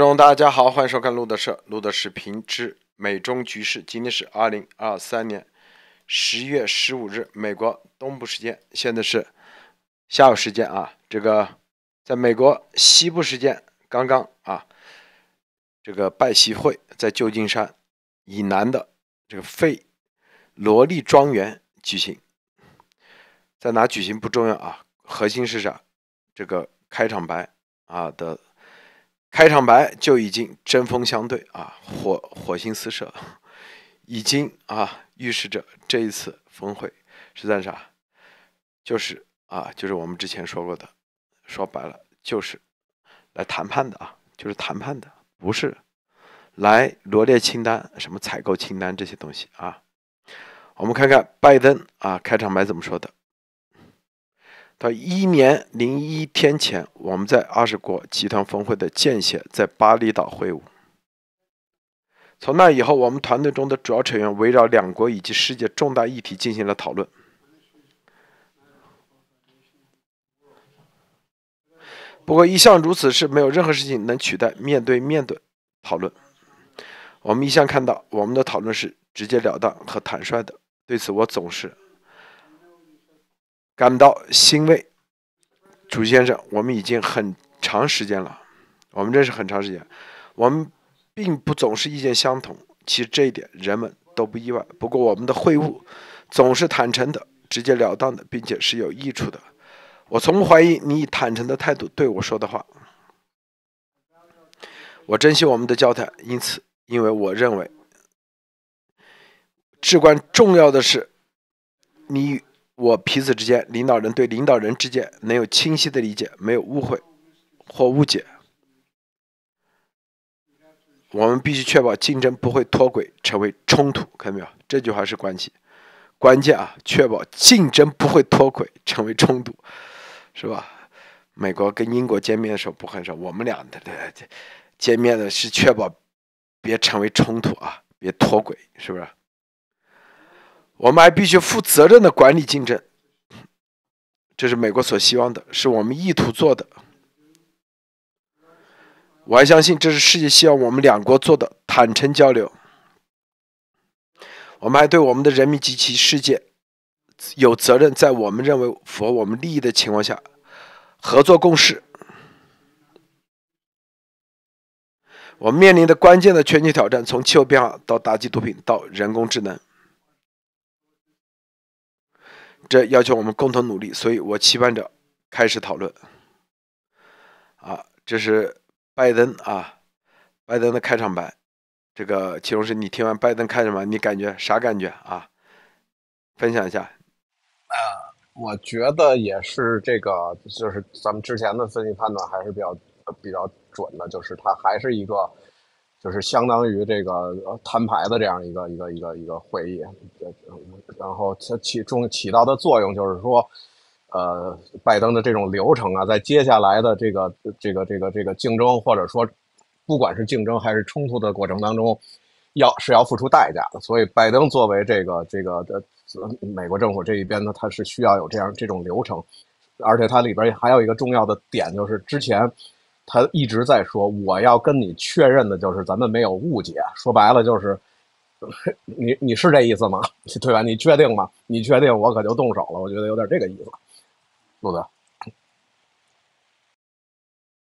观众大家好，欢迎收看路德社路德视频之美中局势。今天是二零二三年十月十五日，美国东部时间，现在是下午时间啊。这个在美国西部时间刚刚啊，这个拜习会在旧金山以南的这个费罗利庄园举行。在哪举行不重要啊，核心是啥？这个开场白啊的。开场白就已经针锋相对啊，火火星四射，已经啊预示着这一次峰会，实在是啊，就是啊，就是我们之前说过的，说白了就是来谈判的啊，就是谈判的，不是来罗列清单、什么采购清单这些东西啊。我们看看拜登啊开场白怎么说的。到一年零一天前，我们在二十国集团峰会的间隙，在巴厘岛会晤。从那以后，我们团队中的主要成员围绕两国以及世界重大议题进行了讨论。不过，一向如此是没有任何事情能取代面对面的讨论。我们一向看到，我们的讨论是直截了当和坦率的。对此，我总是。感到欣慰，楚先生，我们已经很长时间了，我们认识很长时间，我们并不总是意见相同，其实这一点人们都不意外。不过我们的会晤总是坦诚的、直截了当的，并且是有益处的。我从不怀疑你以坦诚的态度对我说的话，我珍惜我们的交谈，因此，因为我认为至关重要的是，你。我彼此之间，领导人对领导人之间能有清晰的理解，没有误会或误解。我们必须确保竞争不会脱轨成为冲突，看到没有？这句话是关键，关键啊！确保竞争不会脱轨成为冲突，是吧？美国跟英国见面的时候不很少，我们俩的的见面的是确保别成为冲突啊，别脱轨，是不是？我们还必须负责任的管理竞争，这是美国所希望的，是我们意图做的。我还相信这是世界希望我们两国做的坦诚交流。我们还对我们的人民及其世界有责任，在我们认为符合我们利益的情况下合作共事。我们面临的关键的全球挑战，从气候变化到打击毒品到人工智能。这要求我们共同努力，所以我期盼着开始讨论。啊，这是拜登啊，拜登的开场白。这个其荣师，你听完拜登开场白，你感觉啥感觉啊？分享一下。啊，我觉得也是这个，就是咱们之前的分析判断还是比较比较准的，就是他还是一个。就是相当于这个摊牌的这样一个一个一个一个会议，然后它起中起到的作用就是说，呃，拜登的这种流程啊，在接下来的这个这个这个这个竞争或者说，不管是竞争还是冲突的过程当中，要是要付出代价的。所以，拜登作为这个这个的美国政府这一边呢，他是需要有这样这种流程，而且它里边还有一个重要的点，就是之前。他一直在说，我要跟你确认的就是咱们没有误解。说白了就是，你你是这意思吗？对吧？你确定吗？你确定？我可就动手了。我觉得有点这个意思。路德，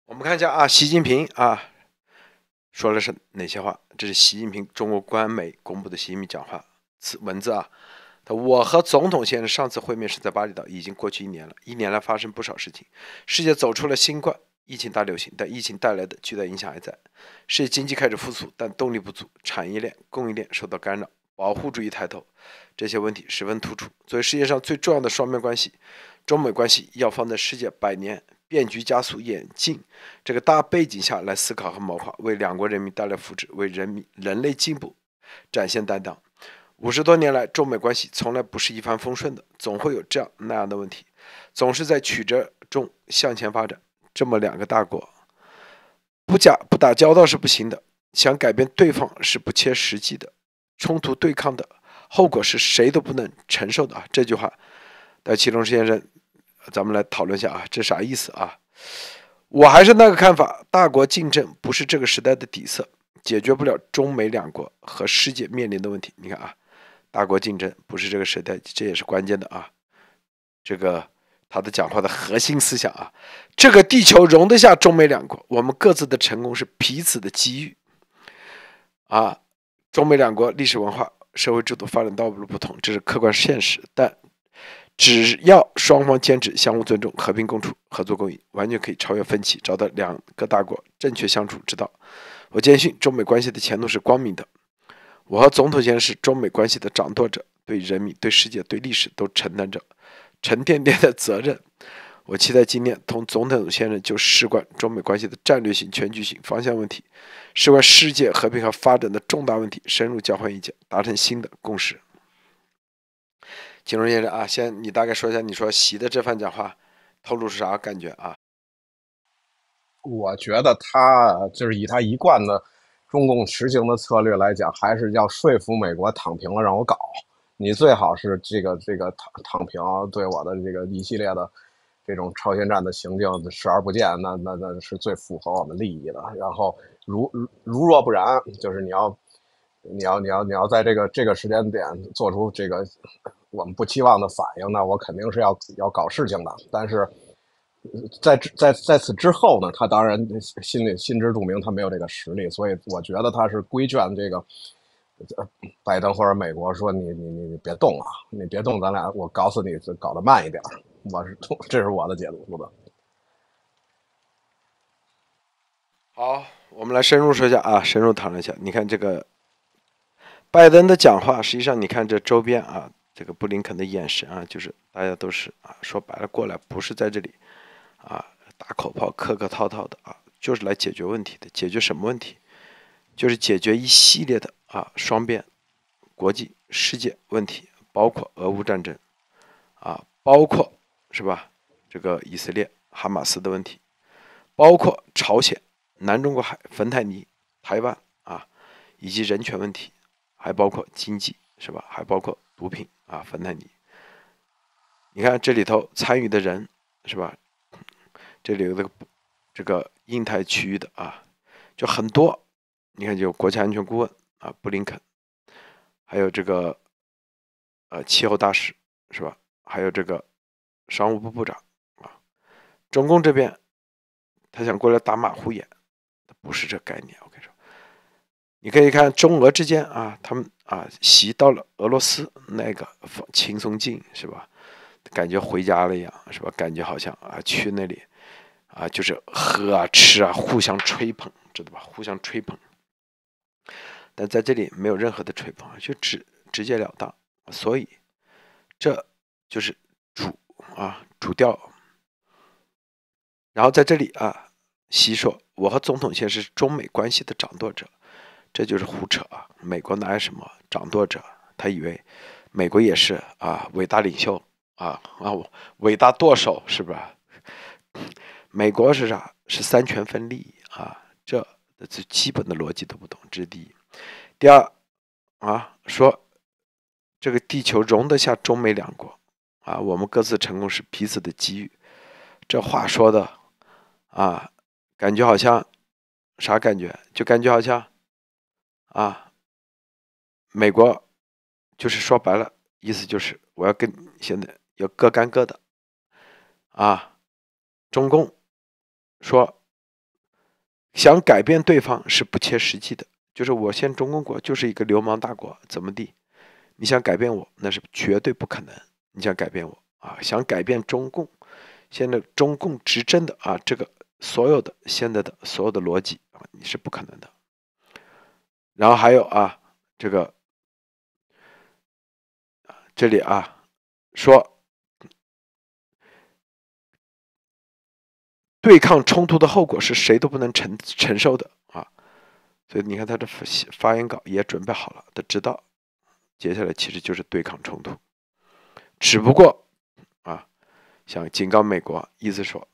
我们看一下啊，习近平啊说的是哪些话？这是习近平中国官媒公布的习近平讲话字文字啊。我和总统先生上次会面是在巴厘岛，已经过去一年了。一年来发生不少事情，世界走出了新冠。疫情大流行，但疫情带来的巨大影响还在。世界经济开始复苏，但动力不足，产业链、供应链受到干扰，保护主义抬头，这些问题十分突出。作为世界上最重要的双边关系，中美关系要放在世界百年变局加速演进这个大背景下来思考和谋划，为两国人民带来福祉，为人民、人类进步展现担当。五十多年来，中美关系从来不是一帆风顺的，总会有这样那样的问题，总是在曲折中向前发展。这么两个大国，不假不打交道是不行的，想改变对方是不切实际的，冲突对抗的后果是谁都不能承受的啊！这句话，来祁隆先生，咱们来讨论一下啊，这啥意思啊？我还是那个看法，大国竞争不是这个时代的底色，解决不了中美两国和世界面临的问题。你看啊，大国竞争不是这个时代，这也是关键的啊，这个。他的讲话的核心思想啊，这个地球容得下中美两国，我们各自的成功是彼此的机遇。啊，中美两国历史文化、社会制度、发展道路不同，这是客观现实。但只要双方坚持相互尊重、和平共处、合作共赢，完全可以超越分歧，找到两个大国正确相处之道。我坚信中美关系的前途是光明的。我和总统先生，是中美关系的掌舵者，对人民、对世界、对历史都承担着。沉甸甸的责任，我期待今天同总统先生就事关中美关系的战略性、全局性方向问题，事关世界和平和发展的重大问题，深入交换意见，达成新的共识。金荣先生啊，先你大概说一下，你说习的这番讲话透露是啥感觉啊？我觉得他就是以他一贯的中共实行的策略来讲，还是要说服美国躺平了，让我搞。你最好是这个这个躺躺平，对我的这个一系列的这种超限战的行径视而不见，那那那是最符合我们利益的。然后如如若不然，就是你要你要你要你要在这个这个时间点做出这个我们不期望的反应，那我肯定是要要搞事情的。但是在在在此之后呢，他当然心里心知肚明，他没有这个实力，所以我觉得他是规劝这个。拜登或者美国说：“你你你你别动啊，你别动，咱俩我告诉你，搞得慢一点。”我是，这是我的解读的。好，我们来深入说一下啊，深入讨论一下。你看这个拜登的讲话，实际上你看这周边啊，这个布林肯的眼神啊，就是大家都是啊，说白了，过来不是在这里啊，打口炮、客客套套的啊，就是来解决问题的。解决什么问题？就是解决一系列的。啊，双边、国际、世界问题，包括俄乌战争，啊，包括是吧？这个以色列哈马斯的问题，包括朝鲜、南中国海、芬太尼、台湾啊，以及人权问题，还包括经济是吧？还包括毒品啊，芬太尼。你看这里头参与的人是吧？这里有这个印太区域的啊，就很多。你看就国家安全顾问。啊，布林肯，还有这个，呃，气候大使是吧？还有这个商务部部长啊，中共这边，他想过来打马虎眼，不是这概念。我跟你说，你可以看中俄之间啊，他们啊，习到了俄罗斯那个轻松劲是吧？感觉回家了一样是吧？感觉好像啊，去那里啊，就是喝啊、吃啊，互相吹捧，知道吧？互相吹捧。但在这里没有任何的吹捧，就直直截了当，所以这就是主啊主调。然后在这里啊，习说我和总统先生是中美关系的掌舵者，这就是胡扯啊！美国哪有什么掌舵者？他以为美国也是啊伟大领袖啊啊伟大舵手是吧？美国是啥？是三权分立啊，这最基本的逻辑都不懂，这是第一。第二啊，说这个地球容得下中美两国啊，我们各自成功是彼此的机遇。这话说的啊，感觉好像啥感觉？就感觉好像啊，美国就是说白了，意思就是我要跟现在要各干各的啊。中共说想改变对方是不切实际的。就是我现中共国就是一个流氓大国，怎么地？你想改变我，那是绝对不可能。你想改变我啊？想改变中共？现在中共执政的啊，这个所有的现在的所有的逻辑啊，你是不可能的。然后还有啊，这个这里啊，说对抗冲突的后果是谁都不能承承受的。所以你看，他的发言稿也准备好了，他知道接下来其实就是对抗冲突，只不过啊，想警告美国，意思说，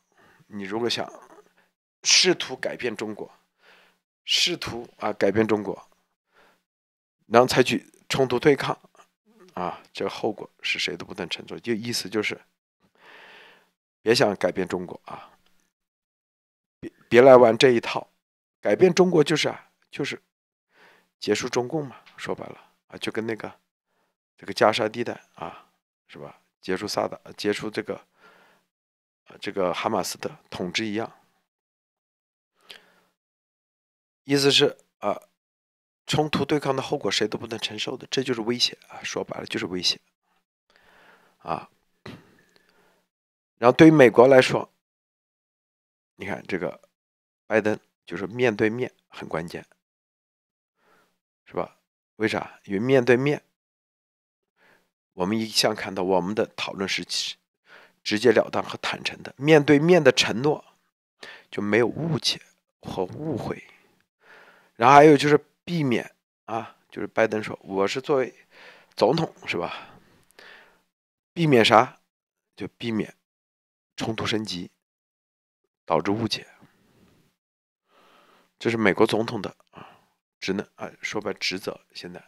你如果想试图改变中国，试图啊改变中国，然后采取冲突对抗啊，这个后果是谁都不能承受。就意思就是，别想改变中国啊，别别来玩这一套，改变中国就是啊。就是结束中共嘛，说白了啊，就跟那个这个加沙地带啊，是吧？结束萨达，结束这个这个哈马斯的统治一样。意思是啊，冲突对抗的后果谁都不能承受的，这就是威胁啊！说白了就是威胁啊。然后对于美国来说，你看这个拜登就是面对面很关键。是吧？为啥？因为面对面，我们一向看到我们的讨论是直截了当和坦诚的。面对面的承诺就没有误解和误会。然后还有就是避免啊，就是拜登说：“我是作为总统，是吧？”避免啥？就避免冲突升级导致误解。这是美国总统的。职能啊，说白职责，现在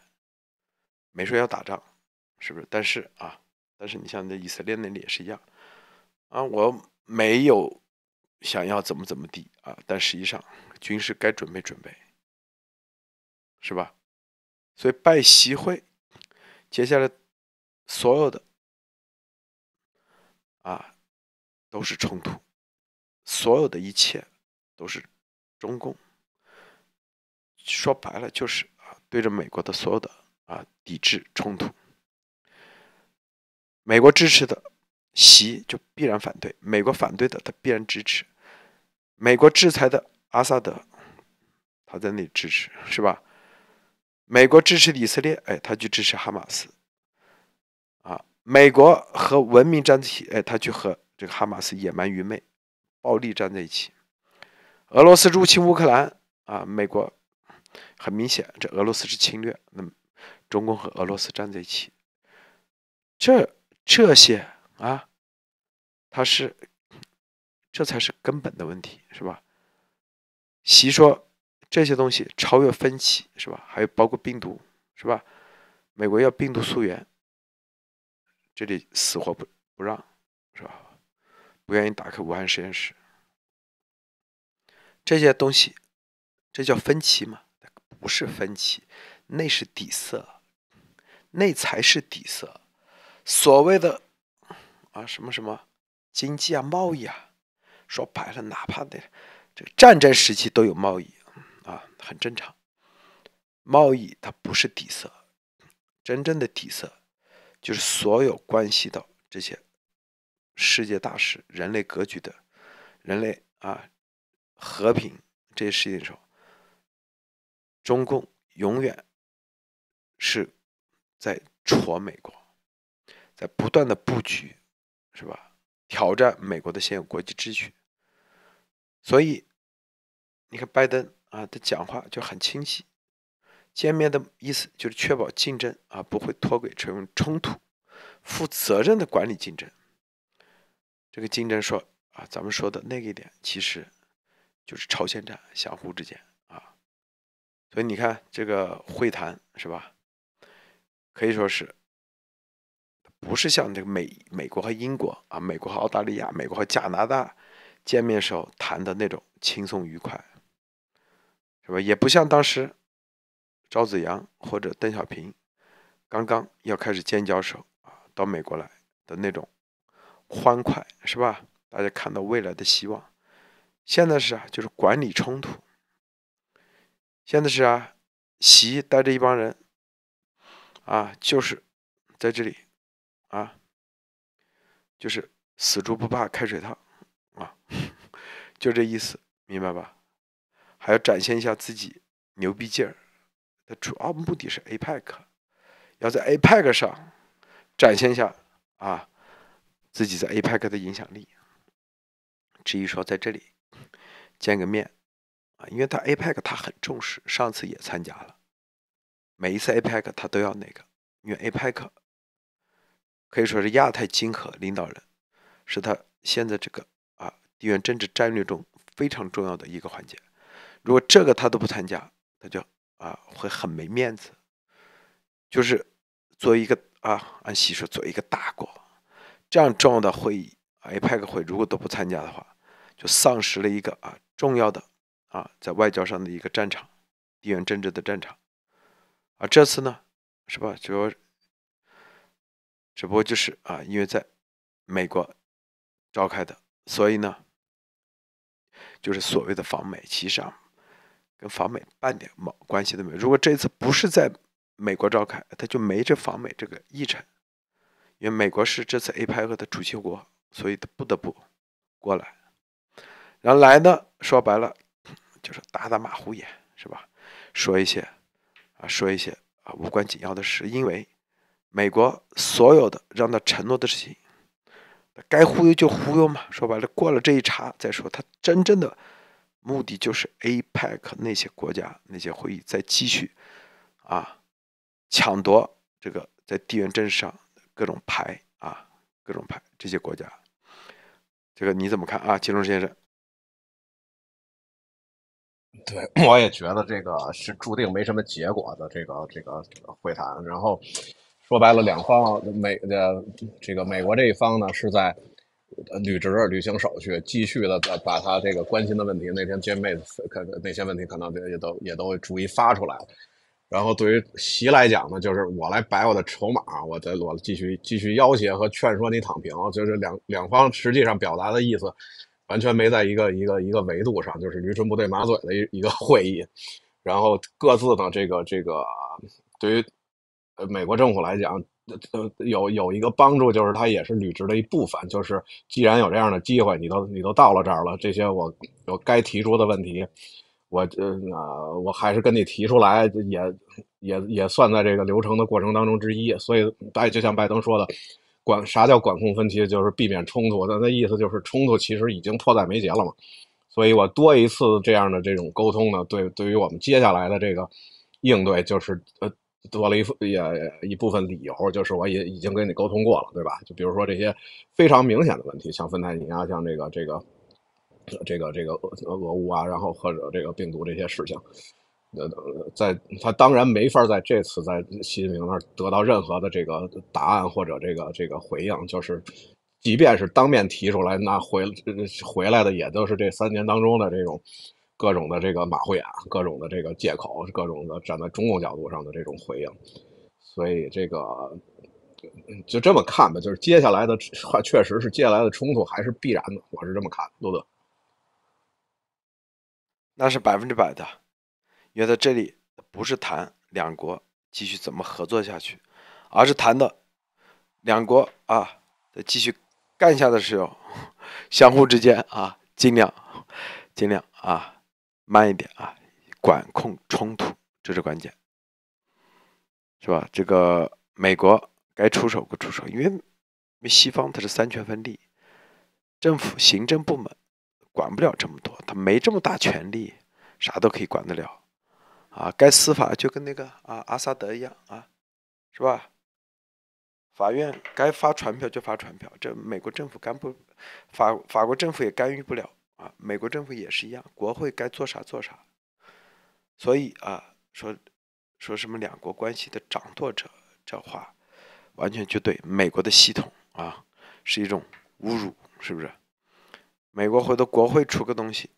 没说要打仗，是不是？但是啊，但是你像那以色列那里也是一样，啊，我没有想要怎么怎么地啊，但实际上军事该准备准备，是吧？所以拜习会，接下来所有的啊都是冲突，所有的一切都是中共。说白了就是啊，对着美国的所有的啊抵制冲突，美国支持的，习就必然反对；美国反对的，他必然支持。美国制裁的阿萨德，他在那里支持，是吧？美国支持以色列，哎，他就支持哈马斯。啊，美国和文明站在一起，哎，他去和这个哈马斯野蛮愚昧、暴力站在一起。俄罗斯入侵乌克兰，啊，美国。很明显，这俄罗斯是侵略。那么，中共和俄罗斯站在一起，这这些啊，他是，这才是根本的问题，是吧？习说这些东西超越分歧，是吧？还有包括病毒，是吧？美国要病毒溯源，这里死活不不让，是吧？不愿意打开武汉实验室，这些东西，这叫分歧嘛？不是分歧，那是底色，那才是底色。所谓的啊什么什么经济啊贸易啊，说白了，哪怕的这个战争时期都有贸易啊，很正常。贸易它不是底色，真正的底色就是所有关系到这些世界大事、人类格局的、人类啊和平这些事情的时候。中共永远是在戳美国，在不断的布局，是吧？挑战美国的现有国际秩序。所以，你看拜登啊的讲话就很清晰，见面的意思就是确保竞争啊不会脱轨成为冲突，负责任的管理竞争。这个竞争说啊，咱们说的那个一点其实就是朝鲜战，相互之间。所以你看，这个会谈是吧？可以说是，不是像这个美美国和英国啊，美国和澳大利亚，美国和加拿大见面时候谈的那种轻松愉快，是吧？也不像当时赵紫阳或者邓小平刚刚要开始建交时候啊，到美国来的那种欢快，是吧？大家看到未来的希望。现在是啊，就是管理冲突。现在是啊，习带着一帮人，啊，就是在这里，啊，就是死猪不怕开水烫，啊，就这意思，明白吧？还要展现一下自己牛逼劲儿，主要目的是 APEC，要在 APEC 上展现一下啊自己在 APEC 的影响力。至于说在这里见个面。因为他 APEC 他很重视，上次也参加了，每一次 APEC 他都要那个，因为 APEC 可以说是亚太经合领导人，是他现在这个啊地缘政治战略中非常重要的一个环节。如果这个他都不参加，他就啊会很没面子。就是作为一个啊按习俗为一个大国，这样重要的会议 APEC 会如果都不参加的话，就丧失了一个啊重要的。啊，在外交上的一个战场，地缘政治的战场。啊，这次呢，是吧？要只不过就是啊，因为在美国召开的，所以呢，就是所谓的访美，其实上跟访美半点毛关系都没有。如果这一次不是在美国召开，他就没这访美这个议程。因为美国是这次 APEC 的主席国，所以他不得不过来。然后来呢，说白了。就是打打马虎眼是吧？说一些啊，说一些啊无关紧要的事，因为美国所有的让他承诺的事情，该忽悠就忽悠嘛。说白了，过了这一茬再说。他真正的目的就是 APEC 那些国家那些会议在继续啊抢夺这个在地缘政治上各种牌啊各种牌这些国家，这个你怎么看啊，金隆先生？对，我也觉得这个是注定没什么结果的这个这个会谈。然后说白了，两方美这个美国这一方呢是在履职、履行手续，继续的把他这个关心的问题，那天可可那些问题，可能也都也都逐一发出来然后对于习来讲呢，就是我来摆我的筹码，我再我继续继续要挟和劝说你躺平。就是两两方实际上表达的意思。完全没在一个一个一个维度上，就是驴唇不对马嘴的一一个会议，然后各自的这个这个，对于呃美国政府来讲，呃有有一个帮助，就是它也是履职的一部分，就是既然有这样的机会，你都你都到了这儿了，这些我我该提出的问题，我呃我还是跟你提出来，也也也算在这个流程的过程当中之一，所以拜就像拜登说的。管啥叫管控分歧，就是避免冲突，那那意思就是冲突其实已经迫在眉睫了嘛。所以我多一次这样的这种沟通呢，对对于我们接下来的这个应对，就是呃多了一也一部分理由，就是我也已经跟你沟通过了，对吧？就比如说这些非常明显的问题，像芬太尼啊，像这个这个这个这个俄俄乌啊，然后或者这个病毒这些事情。呃，在他当然没法在这次在习近平那儿得到任何的这个答案或者这个这个回应，就是即便是当面提出来，那回回来的也都是这三年当中的这种各种的这个马虎眼，各种的这个借口，各种的站在中共角度上的这种回应。所以这个就这么看吧，就是接下来的确实是接下来的冲突还是必然的，我是这么看。罗德，那是百分之百的。因为在这里不是谈两国继续怎么合作下去，而是谈的两国啊在继续干下的时候，相互之间啊尽量尽量啊慢一点啊，管控冲突这是关键，是吧？这个美国该出手不出手，因为因为西方它是三权分立，政府行政部门管不了这么多，他没这么大权力，啥都可以管得了。啊，该司法就跟那个啊阿萨德一样啊，是吧？法院该发传票就发传票，这美国政府干不法，法国政府也干预不了啊。美国政府也是一样，国会该做啥做啥。所以啊，说说什么两国关系的掌舵者这话，完全就对美国的系统啊是一种侮辱，是不是？美国回头国会出个东西，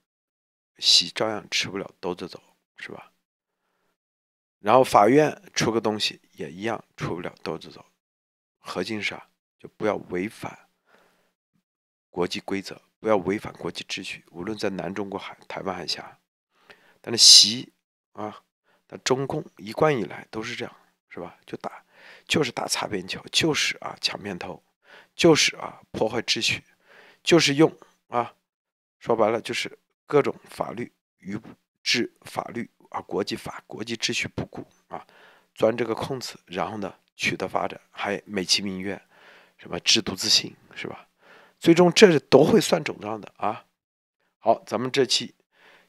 喜照样吃不了兜着走，是吧？然后法院出个东西也一样出不了兜子走，核心是啊，就不要违反国际规则，不要违反国际秩序，无论在南中国海、台湾海峡，但是习啊，那中共一贯以来都是这样，是吧？就打，就是打擦边球，就是啊抢偏头，就是啊破坏秩序，就是用啊，说白了就是各种法律与治法律。啊，国际法、国际秩序不顾啊，钻这个空子，然后呢，取得发展，还美其名曰什么制度自信，是吧？最终这都会算总账的啊。好，咱们这期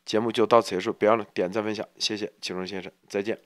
节目就到此结束，别忘了点赞、分享，谢谢启荣先生，再见。